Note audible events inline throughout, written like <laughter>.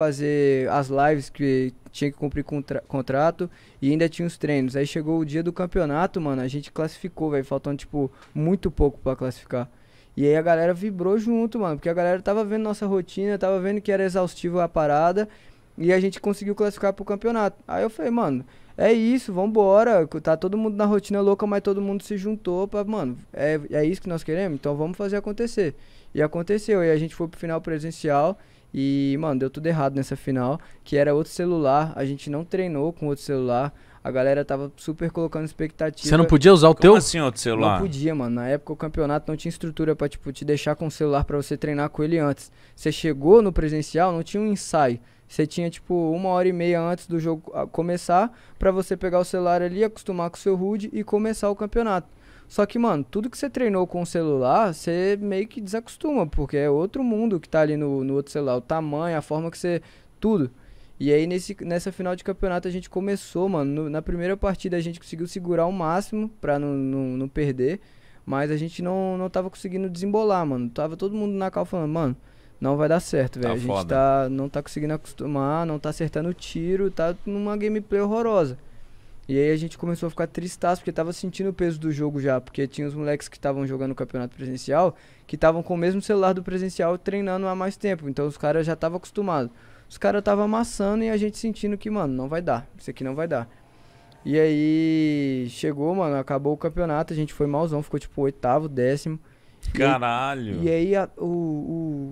fazer as lives que tinha que cumprir contra contrato e ainda tinha os treinos. Aí chegou o dia do campeonato, mano, a gente classificou, velho, faltando tipo muito pouco para classificar. E aí a galera vibrou junto, mano, porque a galera tava vendo nossa rotina, tava vendo que era exaustivo a parada e a gente conseguiu classificar pro campeonato. Aí eu falei, mano, é isso, vambora. Tá todo mundo na rotina louca, mas todo mundo se juntou pra, mano, é, é isso que nós queremos, então vamos fazer acontecer. E aconteceu, e a gente foi pro final presencial e, mano, deu tudo errado nessa final, que era outro celular, a gente não treinou com outro celular. A galera tava super colocando expectativa. Você não podia usar o Como teu? assim outro celular? Não podia, mano. Na época o campeonato não tinha estrutura pra, tipo, te deixar com o celular pra você treinar com ele antes. Você chegou no presencial, não tinha um ensaio. Você tinha, tipo, uma hora e meia antes do jogo ah, começar pra você pegar o celular ali, acostumar com o seu rude e começar o campeonato. Só que, mano, tudo que você treinou com o celular, você meio que desacostuma, porque é outro mundo que tá ali no, no outro celular. O tamanho, a forma que você. Tudo. E aí, nesse, nessa final de campeonato, a gente começou, mano. No, na primeira partida, a gente conseguiu segurar o máximo pra não, não, não perder. Mas a gente não, não tava conseguindo desembolar, mano. Tava todo mundo na cal falando, mano, não vai dar certo, velho. Tá a gente tá, não tá conseguindo acostumar, não tá acertando o tiro, tá numa gameplay horrorosa. E aí a gente começou a ficar tristaço, porque tava sentindo o peso do jogo já, porque tinha os moleques que estavam jogando o campeonato presencial, que estavam com o mesmo celular do presencial treinando há mais tempo. Então os caras já estavam acostumados. Os caras estavam amassando e a gente sentindo que, mano, não vai dar. Isso aqui não vai dar. E aí chegou, mano, acabou o campeonato, a gente foi malzão, ficou tipo oitavo, décimo. Caralho. E, e aí a, o,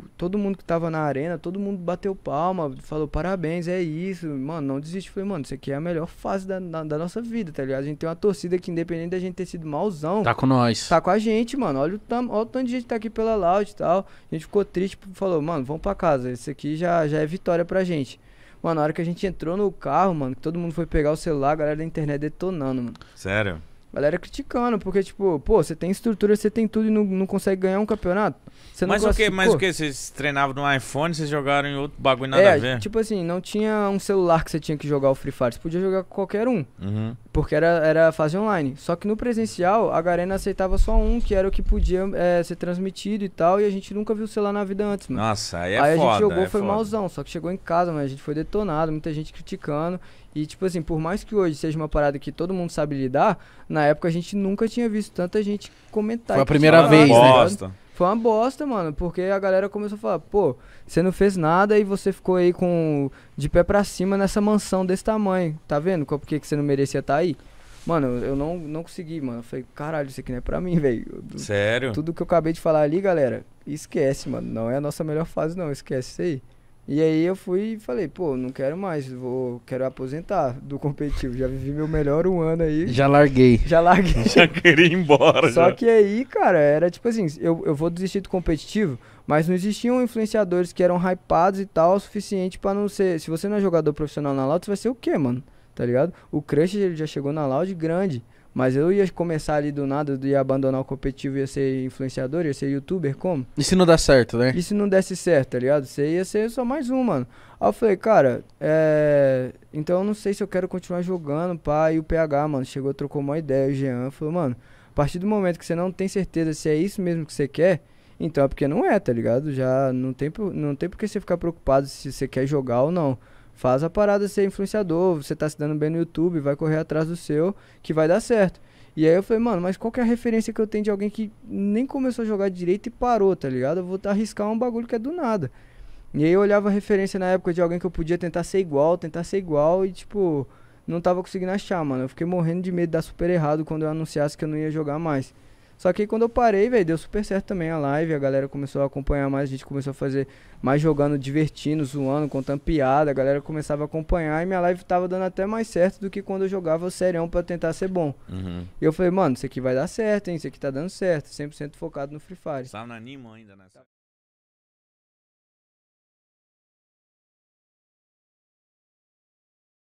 o, todo mundo que tava na arena, todo mundo bateu palma, falou parabéns, é isso. Mano, não desiste. Falei, mano, isso aqui é a melhor fase da, da, da, nossa vida, tá ligado? A gente tem uma torcida que, independente da gente ter sido mauzão, Tá com nós. Tá com a gente, mano. Olha o, tam, olha o tanto de gente que tá aqui pela Loud e tal. A gente ficou triste, falou, mano, vamos pra casa. Isso aqui já, já é vitória pra gente. Mano, na hora que a gente entrou no carro, mano, que todo mundo foi pegar o celular, a galera da internet detonando, mano. Sério? Galera criticando, porque, tipo, pô, você tem estrutura, você tem tudo e não, não consegue ganhar um campeonato. Você não mas o que? Mas o que? Vocês treinavam no iPhone, vocês jogaram em outro bagulho nada é, a ver? Tipo assim, não tinha um celular que você tinha que jogar o Free Fire. Você podia jogar com qualquer um. Uhum. Porque era, era fase online. Só que no presencial, a Garena aceitava só um, que era o que podia é, ser transmitido e tal. E a gente nunca viu o celular na vida antes, mano. Nossa, aí é aí foda. Aí a gente jogou, é foi foda. malzão. Só que chegou em casa, mas a gente foi detonado, muita gente criticando. E, tipo assim, por mais que hoje seja uma parada que todo mundo sabe lidar, na na época a gente nunca tinha visto tanta gente comentar. Foi a primeira vez, né? Bosta. Foi uma bosta, mano, porque a galera começou a falar, pô, você não fez nada e você ficou aí com de pé pra cima nessa mansão desse tamanho, tá vendo? Por que, que você não merecia estar tá aí? Mano, eu não, não consegui, mano. Eu falei, caralho, isso aqui não é pra mim, velho. Sério? Tudo que eu acabei de falar ali, galera, esquece, mano. Não é a nossa melhor fase, não. Esquece isso aí. E aí eu fui e falei, pô, não quero mais, vou, quero aposentar do competitivo. Já vivi meu melhor um ano aí. Já larguei. <laughs> Já larguei. <laughs> Já queria ir embora. Só já. que aí, cara, era tipo assim, eu, eu vou desistir do competitivo, mas não existiam influenciadores que eram hypados e tal o suficiente para não ser. Se você não é jogador profissional na Loud, você vai ser o quê, mano? Tá ligado? O Crush ele já chegou na Loud grande. Mas eu ia começar ali do nada, ia abandonar o competitivo, ia ser influenciador, ia ser youtuber, como? E se não dá certo, né? E se não desse certo, tá ligado? Você ia ser só mais um, mano. Aí eu falei, cara, é... Então eu não sei se eu quero continuar jogando, pá. E o PH, mano, chegou, trocou uma ideia. O Jean falou, mano, a partir do momento que você não tem certeza se é isso mesmo que você quer, então é porque não é, tá ligado? Já não tem, não tem por que você ficar preocupado se você quer jogar ou não. Faz a parada ser influenciador, você tá se dando bem no YouTube, vai correr atrás do seu, que vai dar certo. E aí eu falei, mano, mas qual que é a referência que eu tenho de alguém que nem começou a jogar direito e parou, tá ligado? Eu vou tá arriscar um bagulho que é do nada. E aí eu olhava a referência na época de alguém que eu podia tentar ser igual, tentar ser igual e, tipo, não tava conseguindo achar, mano. Eu fiquei morrendo de medo de dar super errado quando eu anunciasse que eu não ia jogar mais. Só que quando eu parei, velho, deu super certo também a live. A galera começou a acompanhar mais, a gente começou a fazer mais jogando, divertindo, zoando, contando piada. A galera começava a acompanhar e minha live tava dando até mais certo do que quando eu jogava o serião para tentar ser bom. Uhum. E eu falei, mano, isso aqui vai dar certo, hein? Isso aqui tá dando certo. 100% focado no Free Fire. Tava na Nimo ainda, né?